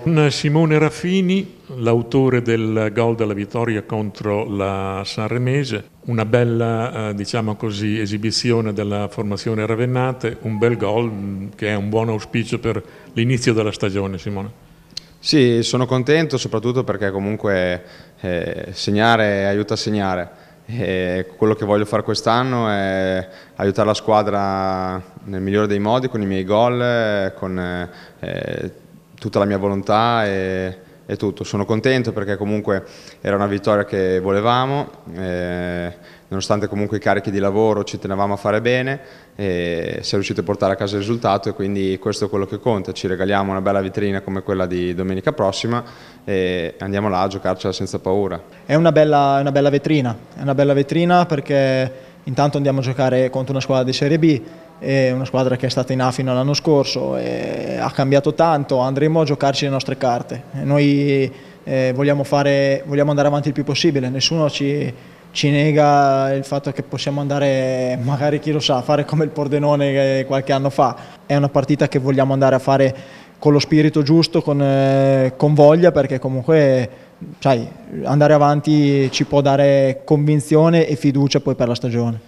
Con Simone Raffini, l'autore del gol della vittoria contro la Sanremese, una bella eh, diciamo così, esibizione della formazione Ravennate, un bel gol mm, che è un buon auspicio per l'inizio della stagione Simone. Sì, sono contento soprattutto perché comunque eh, segnare aiuta a segnare. E quello che voglio fare quest'anno è aiutare la squadra nel migliore dei modi con i miei gol, eh, con eh, tutta la mia volontà e, e, tutto. Sono contento perché comunque era una vittoria che volevamo, eh, nonostante comunque i carichi di lavoro ci tenevamo a fare bene, eh, siamo riusciti a portare a casa il risultato e quindi questo è quello che conta. Ci regaliamo una bella vetrina come quella di domenica prossima e andiamo là a giocarcela senza paura. È una bella, una bella vetrina, è una bella vetrina perché intanto andiamo a giocare contro una squadra di Serie B, una squadra che è stata in A fino all'anno scorso, e ha cambiato tanto, andremo a giocarci le nostre carte. Noi eh, vogliamo, fare, vogliamo, andare avanti il più possibile, nessuno ci, ci, nega il fatto che possiamo andare, magari chi lo sa, a fare come il Pordenone eh, qualche anno fa. È una partita che vogliamo andare a fare con lo spirito giusto, con, eh, con voglia, perché comunque cioè, andare avanti ci può dare convinzione e fiducia poi per la stagione.